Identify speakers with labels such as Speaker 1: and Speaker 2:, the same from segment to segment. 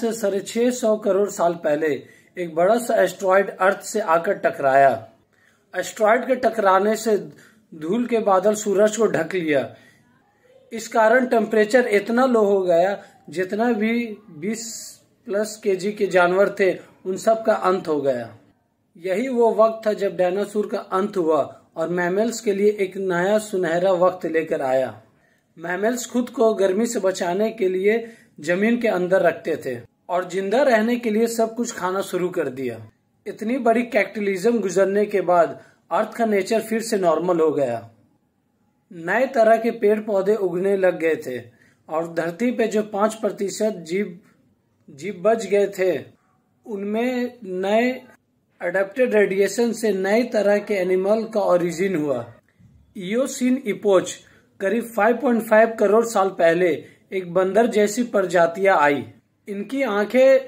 Speaker 1: से साढ़े छह सौ करोड़ साल पहले एक बड़ा सा एस्ट्रॉयड अर्थ से आकर टकराया एस्ट्रॉयड के टकराने से धूल के बादल सूरज को ढक लिया इस कारण टेम्परेचर इतना लो हो गया जितना भी 20 प्लस केजी के जानवर थे उन सब का अंत हो गया यही वो वक्त था जब डायनासोर का अंत हुआ और मैमल्स के लिए एक नया सुनहरा वक्त लेकर आया मैमल्स खुद को गर्मी से बचाने के लिए जमीन के अंदर रखते थे और जिंदा रहने के लिए सब कुछ खाना शुरू कर दिया इतनी बड़ी कैक्टलिज्म गुजरने के बाद अर्थ का नेचर फिर से नॉर्मल हो गया नए तरह के पेड़ पौधे उगने लग गए थे और धरती पे जो पांच प्रतिशत जीव जीव बच गए थे उनमें नए अडेप्टेड रेडिएशन से नए तरह के एनिमल का ओरिजिन हुआ इोसिन इपोच करीब 5.5 करोड़ साल पहले एक बंदर जैसी प्रजातियां आई इनकी आंखें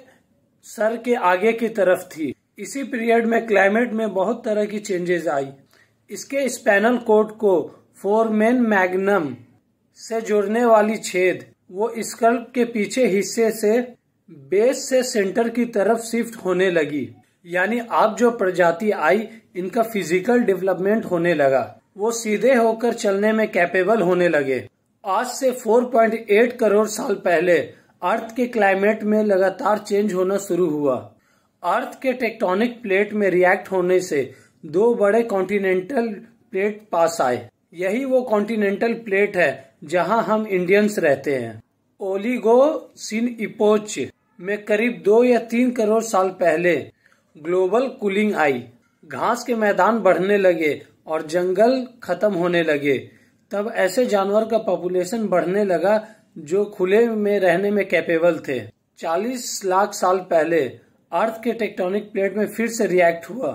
Speaker 1: सर के आगे की तरफ थी इसी पीरियड में क्लाइमेट में बहुत तरह की चेंजेस आई इसके स्पेनल कोड को फोरमेन मैग्नम से जुड़ने वाली छेद वो स्कल्प के पीछे हिस्से से बेस से सेंटर की तरफ शिफ्ट होने लगी यानी आप जो प्रजाति आई इनका फिजिकल डेवलपमेंट होने लगा वो सीधे होकर चलने में कैपेबल होने लगे आज से 4.8 करोड़ साल पहले अर्थ के क्लाइमेट में लगातार चेंज होना शुरू हुआ अर्थ के टेक्टोनिक प्लेट में रिएक्ट होने से दो बड़े कॉन्टिनेंटल प्लेट पास आए यही वो कॉन्टिनेंटल प्लेट है जहां हम इंडियंस रहते हैं सिन इपोच में करीब दो या तीन करोड़ साल पहले ग्लोबल कूलिंग आई घास के मैदान बढ़ने लगे और जंगल खत्म होने लगे तब ऐसे जानवर का पॉपुलेशन बढ़ने लगा जो खुले में रहने में कैपेबल थे 40 लाख साल पहले अर्थ के टेक्टोनिक प्लेट में फिर से रिएक्ट हुआ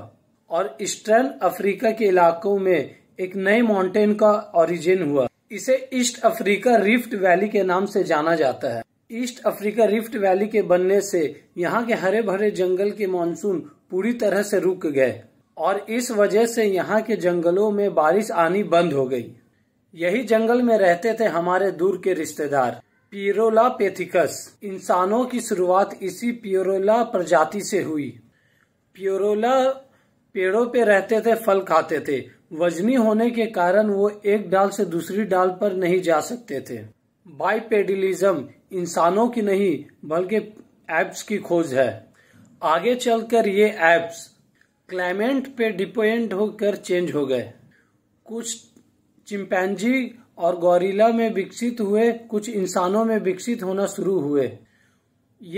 Speaker 1: और ईस्टर्न अफ्रीका के इलाकों में एक नए माउंटेन का ओरिजिन हुआ इसे ईस्ट अफ्रीका रिफ्ट वैली के नाम से जाना जाता है ईस्ट अफ्रीका रिफ्ट वैली के बनने से यहाँ के हरे भरे जंगल के मानसून पूरी तरह से रुक गए और इस वजह से यहाँ के जंगलों में बारिश आनी बंद हो गई यही जंगल में रहते थे हमारे दूर के रिश्तेदार पियरोला पेथिकस इंसानों की शुरुआत इसी पियरोला प्रजाति से हुई पियरोला पेड़ों पे रहते थे फल खाते थे वजनी होने के कारण वो एक डाल से दूसरी डाल पर नहीं जा सकते थे बाइपेडिलिज्म इंसानों की नहीं बल्कि एप्स की खोज है आगे चलकर ये एप्स क्लाइमेट पे डिपेंड होकर चेंज हो गए कुछ चिंपैंजी और गोरिल्ला में विकसित हुए कुछ इंसानों में विकसित होना शुरू हुए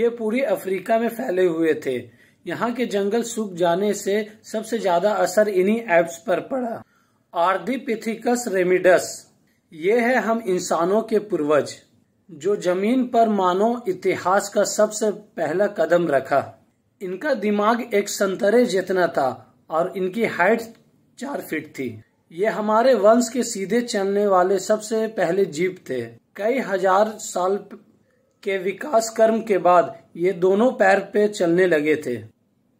Speaker 1: ये पूरी अफ्रीका में फैले हुए थे यहाँ के जंगल सूख जाने से सबसे ज्यादा असर इन्हीं एप्स पर पड़ा आर्दिपिथिकस रेमिडस ये है हम इंसानों के पूर्वज जो जमीन पर मानव इतिहास का सबसे पहला कदम रखा इनका दिमाग एक संतरे जितना था और इनकी हाइट चार फीट थी ये हमारे वंश के सीधे चलने वाले सबसे पहले जीव थे कई हजार साल के विकास कर्म के बाद ये दोनों पैर पे चलने लगे थे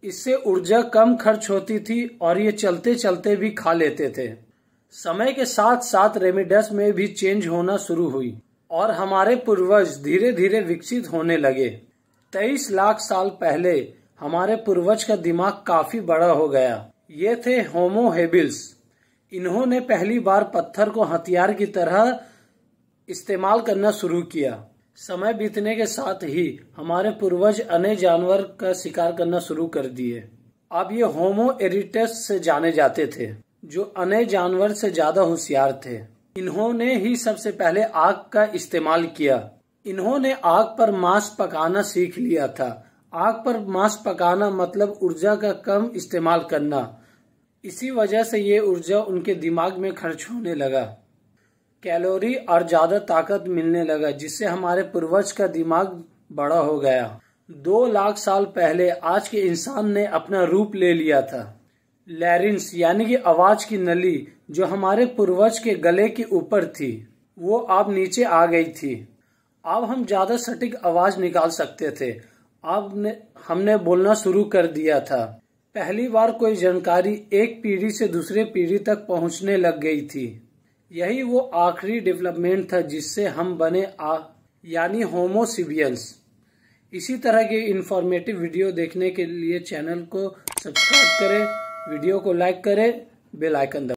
Speaker 1: इससे ऊर्जा कम खर्च होती थी और ये चलते चलते भी खा लेते थे समय के साथ साथ रेमिडस में भी चेंज होना शुरू हुई और हमारे पूर्वज धीरे धीरे विकसित होने लगे तेईस लाख साल पहले हमारे पूर्वज का दिमाग काफी बड़ा हो गया ये थे होमो हेबिल्स इन्होंने पहली बार पत्थर को हथियार की तरह इस्तेमाल करना शुरू किया समय बीतने के साथ ही हमारे पूर्वज अन्य जानवर का शिकार करना शुरू कर दिए अब ये होमो एरिटस से जाने जाते थे जो अन्य जानवर से ज्यादा होशियार थे इन्होंने ही सबसे पहले आग का इस्तेमाल किया इन्होंने आग पर मांस पकाना सीख लिया था आग पर मांस पकाना मतलब ऊर्जा का कम इस्तेमाल करना इसी वजह से ये ऊर्जा उनके दिमाग में खर्च होने लगा कैलोरी और ज़्यादा ताकत मिलने लगा जिससे हमारे पूर्वज का दिमाग बड़ा हो गया दो लाख साल पहले आज के इंसान ने अपना रूप ले लिया था लैरिंस यानी कि आवाज की नली जो हमारे पूर्वज के गले के ऊपर थी वो अब नीचे आ गई थी अब हम ज़्यादा सटीक आवाज निकाल सकते थे अब हमने बोलना शुरू कर दिया था पहली बार कोई जानकारी एक पीढ़ी से दूसरे पीढ़ी तक पहुंचने लग गई थी यही वो आखिरी डेवलपमेंट था जिससे हम बने आ यानी होमोसिबियंस इसी तरह के इंफॉर्मेटिव वीडियो देखने के लिए चैनल को सब्सक्राइब करें वीडियो को लाइक करें बेल आइकन